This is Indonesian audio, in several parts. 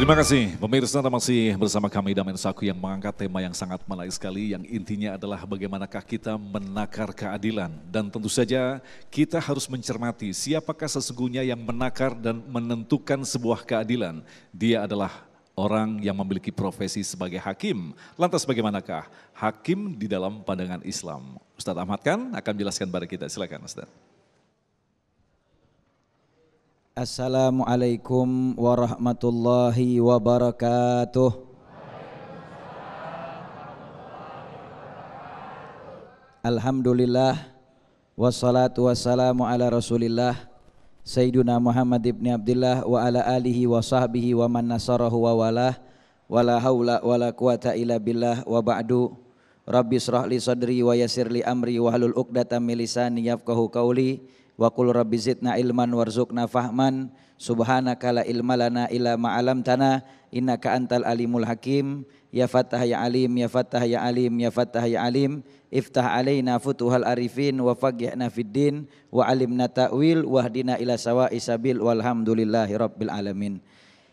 Terima kasih, pemirsa Anda masih bersama kami Damen Saku yang mengangkat tema yang sangat menarik sekali yang intinya adalah bagaimanakah kita menakar keadilan dan tentu saja kita harus mencermati siapakah sesungguhnya yang menakar dan menentukan sebuah keadilan. Dia adalah orang yang memiliki profesi sebagai hakim. Lantas bagaimanakah hakim di dalam pandangan Islam? Ustadz Ahmad kan akan menjelaskan pada kita. Silakan Ustadz. Assalamualaikum warahmatullahi wabarakatuh. Alhamdulillah wassalatu wassalamu ala Rasulillah Sayyiduna Muhammad ibn Abdullah wa ala alihi wa sahbihi wa man nasarahu wa walah wala haula wala quwata illa billah wa ba'du Rabbi israh sadri wa yasirli amri wa hlul 'uqdatam min lisani yafqahu qawli wa qul rabbi zidna ilman warzuqna fahman subhanaka la ilma lana illa ma 'allamtana innaka antal alimul hakim ya fattah ya alim ya fattah ya alim ya fattah ya alim iftah alaina futuhal arifin wa faqihna fid din wa alimna ta'wil wahdina ila sawa'i sabil walhamdulillahi rabbil alamin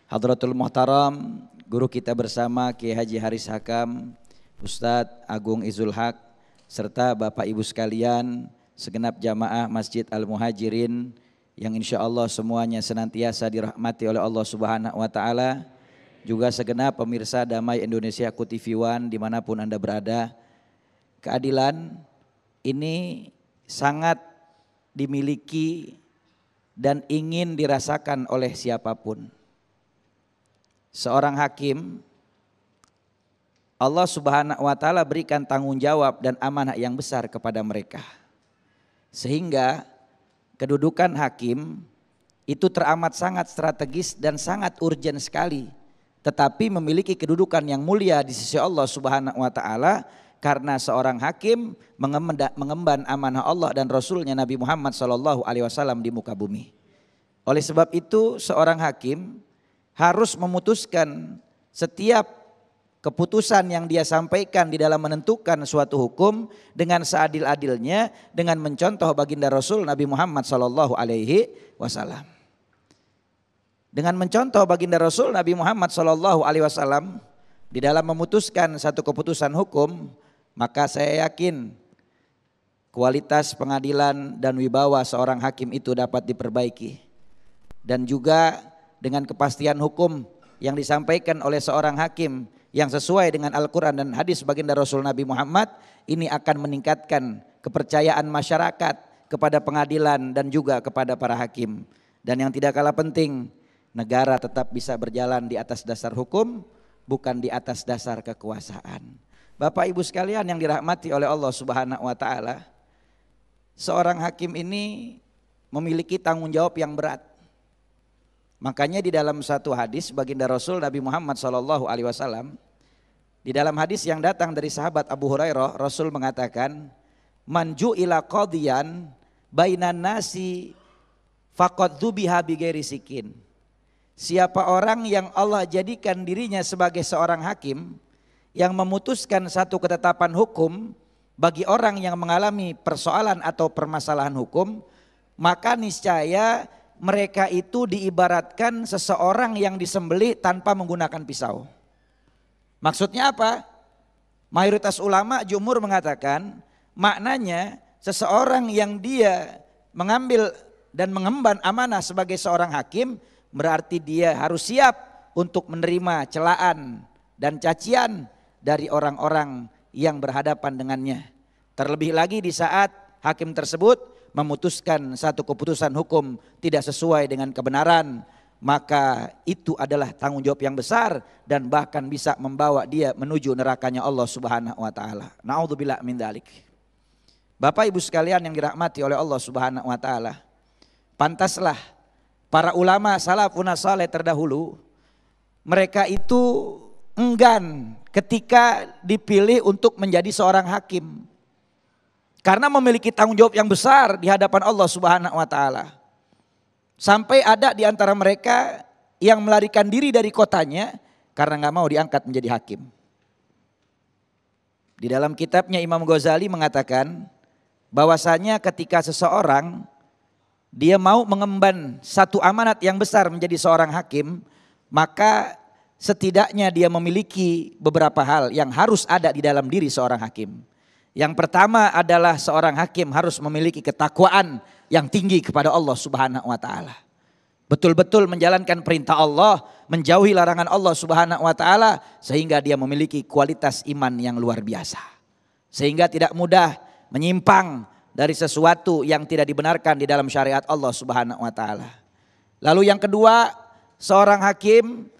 hadratul muhtaram guru kita bersama Kiai Haji Haris Hakam Ustadz Agung Izul Haq serta Bapak Ibu sekalian segenap jamaah Masjid Al-Muhajirin yang insya Allah semuanya senantiasa dirahmati oleh Allah Subhanahu Wa Taala. Juga segenap pemirsa Damai Indonesia Kutiviwan dimanapun Anda berada. Keadilan ini sangat dimiliki dan ingin dirasakan oleh siapapun. Seorang hakim Allah Subhanahu wa taala berikan tanggung jawab dan amanah yang besar kepada mereka. Sehingga kedudukan hakim itu teramat sangat strategis dan sangat urgent sekali tetapi memiliki kedudukan yang mulia di sisi Allah Subhanahu wa taala karena seorang hakim mengemban amanah Allah dan Rasulnya Nabi Muhammad Shallallahu Alaihi Wasallam di muka bumi. Oleh sebab itu seorang hakim harus memutuskan setiap keputusan yang dia sampaikan di dalam menentukan suatu hukum dengan seadil-adilnya dengan mencontoh baginda Rasul Nabi Muhammad sallallahu alaihi wasallam. Dengan mencontoh baginda Rasul Nabi Muhammad sallallahu alaihi wasallam di dalam memutuskan satu keputusan hukum, maka saya yakin kualitas pengadilan dan wibawa seorang hakim itu dapat diperbaiki. Dan juga dengan kepastian hukum yang disampaikan oleh seorang hakim yang sesuai dengan Al-Quran dan hadis baginda Rasul Nabi Muhammad ini akan meningkatkan kepercayaan masyarakat kepada pengadilan dan juga kepada para hakim. Dan yang tidak kalah penting, negara tetap bisa berjalan di atas dasar hukum, bukan di atas dasar kekuasaan. Bapak Ibu sekalian yang dirahmati oleh Allah Subhanahu wa taala, seorang hakim ini memiliki tanggung jawab yang berat. Makanya di dalam satu hadis baginda Rasul Nabi Muhammad Shallallahu Alaihi Wasallam di dalam hadis yang datang dari sahabat Abu Hurairah Rasul mengatakan manju ila qadiyan bainan nasi faqad dhubiha bighairi sikin. Siapa orang yang Allah jadikan dirinya sebagai seorang hakim yang memutuskan satu ketetapan hukum bagi orang yang mengalami persoalan atau permasalahan hukum, maka niscaya mereka itu diibaratkan seseorang yang disembelih tanpa menggunakan pisau. Maksudnya apa? Mayoritas ulama jumur mengatakan maknanya seseorang yang dia mengambil dan mengemban amanah sebagai seorang hakim berarti dia harus siap untuk menerima celaan dan cacian dari orang-orang yang berhadapan dengannya. Terlebih lagi di saat hakim tersebut memutuskan satu keputusan hukum tidak sesuai dengan kebenaran, maka itu adalah tanggung jawab yang besar dan bahkan bisa membawa dia menuju nerakanya Allah Subhanahu wa taala. Nauzubillah min dalik, Bapak Ibu sekalian yang dirahmati oleh Allah Subhanahu wa taala, pantaslah para ulama salafun saleh terdahulu mereka itu enggan ketika dipilih untuk menjadi seorang hakim. Karena memiliki tanggung jawab yang besar di hadapan Allah Subhanahu wa taala. Sampai ada di antara mereka yang melarikan diri dari kotanya karena nggak mau diangkat menjadi hakim. Di dalam kitabnya Imam Ghazali mengatakan bahwasanya ketika seseorang dia mau mengemban satu amanat yang besar menjadi seorang hakim, maka setidaknya dia memiliki beberapa hal yang harus ada di dalam diri seorang hakim. Yang pertama adalah seorang hakim harus memiliki ketakwaan yang tinggi kepada Allah Subhanahu wa taala. Betul-betul menjalankan perintah Allah, menjauhi larangan Allah Subhanahu wa taala sehingga dia memiliki kualitas iman yang luar biasa. Sehingga tidak mudah menyimpang dari sesuatu yang tidak dibenarkan di dalam syariat Allah Subhanahu wa taala. Lalu yang kedua, seorang hakim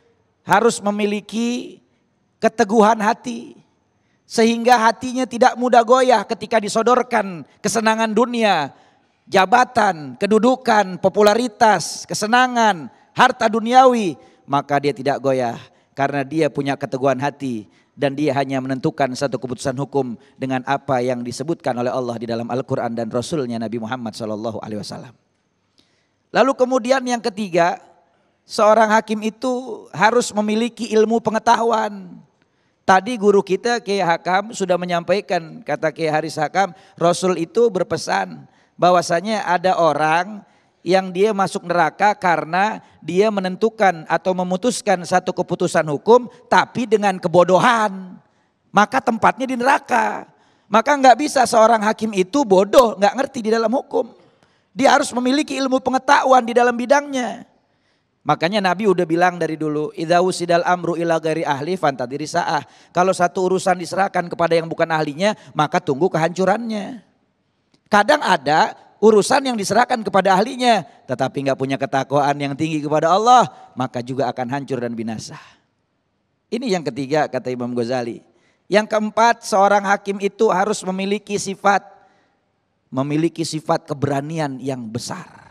harus memiliki keteguhan hati sehingga hatinya tidak mudah goyah ketika disodorkan kesenangan dunia, jabatan, kedudukan, popularitas, kesenangan, harta duniawi, maka dia tidak goyah karena dia punya keteguhan hati dan dia hanya menentukan satu keputusan hukum dengan apa yang disebutkan oleh Allah di dalam Al-Qur'an dan Rasulnya Nabi Muhammad Shallallahu alaihi wasallam. Lalu kemudian yang ketiga, seorang hakim itu harus memiliki ilmu pengetahuan. Tadi guru kita Kiai Hakam sudah menyampaikan kata Kiai Haris Hakam, Rasul itu berpesan bahwasanya ada orang yang dia masuk neraka karena dia menentukan atau memutuskan satu keputusan hukum tapi dengan kebodohan. Maka tempatnya di neraka. Maka nggak bisa seorang hakim itu bodoh, nggak ngerti di dalam hukum. Dia harus memiliki ilmu pengetahuan di dalam bidangnya. Makanya Nabi udah bilang dari dulu, idza amru ila gari ahli fantadiri sa'ah. Kalau satu urusan diserahkan kepada yang bukan ahlinya, maka tunggu kehancurannya. Kadang ada urusan yang diserahkan kepada ahlinya, tetapi nggak punya ketakwaan yang tinggi kepada Allah, maka juga akan hancur dan binasa. Ini yang ketiga kata Imam Ghazali. Yang keempat, seorang hakim itu harus memiliki sifat memiliki sifat keberanian yang besar.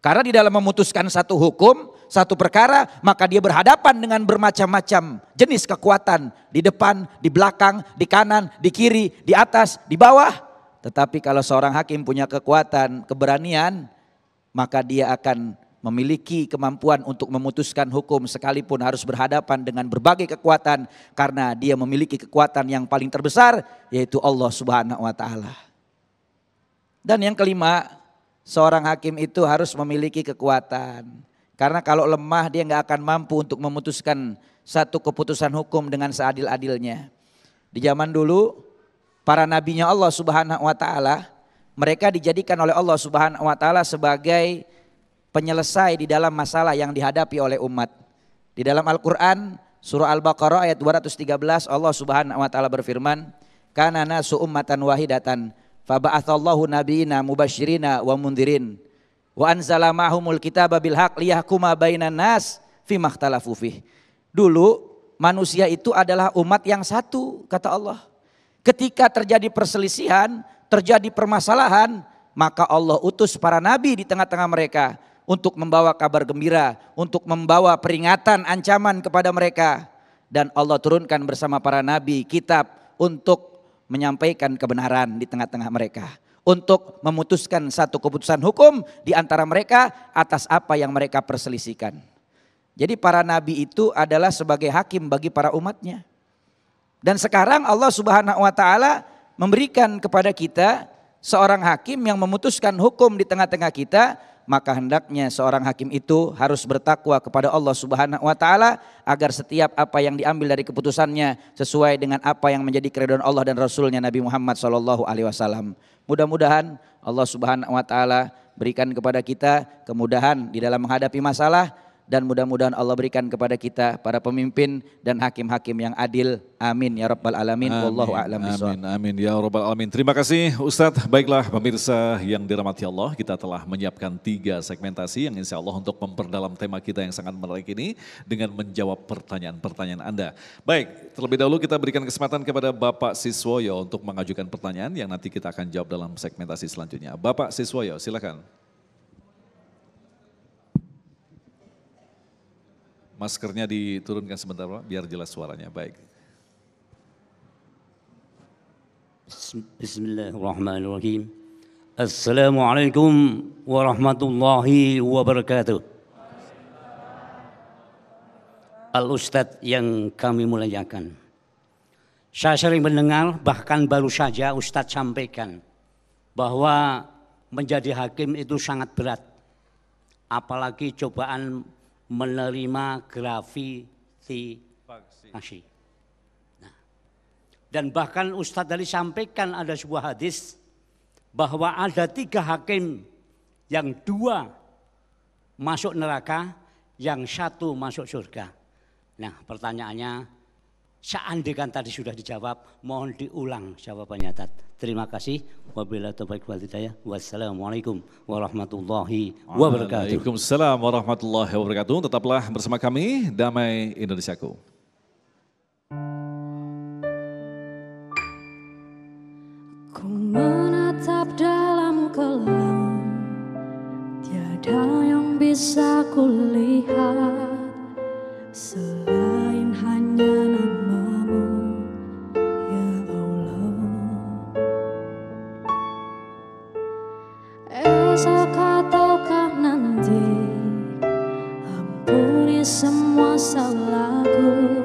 Karena di dalam memutuskan satu hukum, satu perkara, maka dia berhadapan dengan bermacam-macam jenis kekuatan di depan, di belakang, di kanan, di kiri, di atas, di bawah. Tetapi kalau seorang hakim punya kekuatan, keberanian, maka dia akan memiliki kemampuan untuk memutuskan hukum sekalipun harus berhadapan dengan berbagai kekuatan karena dia memiliki kekuatan yang paling terbesar yaitu Allah Subhanahu wa taala. Dan yang kelima, seorang hakim itu harus memiliki kekuatan. Karena kalau lemah dia nggak akan mampu untuk memutuskan satu keputusan hukum dengan seadil-adilnya. Di zaman dulu para nabinya Allah Subhanahu wa taala mereka dijadikan oleh Allah Subhanahu wa taala sebagai penyelesai di dalam masalah yang dihadapi oleh umat. Di dalam Al-Qur'an surah Al-Baqarah ayat 213 Allah Subhanahu wa taala berfirman, "Kana nasu ummatan wahidatan Faba'athallahu nabiyina mubashirina wa mundirin. Wa anzala ma'humul kitaba bil liyahkuma bainan nas fi makhtalafu fih. Dulu manusia itu adalah umat yang satu kata Allah. Ketika terjadi perselisihan, terjadi permasalahan, maka Allah utus para nabi di tengah-tengah mereka untuk membawa kabar gembira, untuk membawa peringatan, ancaman kepada mereka. Dan Allah turunkan bersama para nabi kitab untuk menyampaikan kebenaran di tengah-tengah mereka untuk memutuskan satu keputusan hukum di antara mereka atas apa yang mereka perselisihkan. Jadi para nabi itu adalah sebagai hakim bagi para umatnya. Dan sekarang Allah Subhanahu wa taala memberikan kepada kita seorang hakim yang memutuskan hukum di tengah-tengah kita maka hendaknya seorang hakim itu harus bertakwa kepada Allah Subhanahu wa taala agar setiap apa yang diambil dari keputusannya sesuai dengan apa yang menjadi keridhaan Allah dan Rasul-Nya Nabi Muhammad sallallahu alaihi wasallam. Mudah-mudahan Allah Subhanahu wa taala berikan kepada kita kemudahan di dalam menghadapi masalah dan mudah-mudahan Allah berikan kepada kita para pemimpin dan hakim-hakim yang adil. Amin ya rabbal alamin. Amin. Wallahu a'lam bishawab. Amin. Amin ya rabbal alamin. Terima kasih Ustadz. Baiklah pemirsa yang dirahmati Allah, kita telah menyiapkan tiga segmentasi yang insya Allah untuk memperdalam tema kita yang sangat menarik ini dengan menjawab pertanyaan-pertanyaan Anda. Baik, terlebih dahulu kita berikan kesempatan kepada Bapak Siswoyo untuk mengajukan pertanyaan yang nanti kita akan jawab dalam segmentasi selanjutnya. Bapak Siswoyo, silakan. Maskernya diturunkan sebentar Pak, biar jelas suaranya. Baik. Bismillahirrahmanirrahim. Assalamualaikum warahmatullahi wabarakatuh. Al-Ustadz yang kami muliakan. Saya sering mendengar bahkan baru saja Ustadz sampaikan bahwa menjadi hakim itu sangat berat. Apalagi cobaan menerima gravitasi. Nah. Dan bahkan Ustadz tadi sampaikan ada sebuah hadis bahwa ada tiga hakim yang dua masuk neraka, yang satu masuk surga. Nah pertanyaannya seandainya tadi sudah dijawab, mohon diulang jawabannya Tat. Terima kasih. Wabillahi taufiq wal hidayah. Wassalamualaikum warahmatullahi wabarakatuh. Waalaikumsalam warahmatullahi wabarakatuh. Tetaplah bersama kami Damai Indonesiaku. Ku menatap dalam kelam Tiada yang bisa kulihat ampuni semua salahku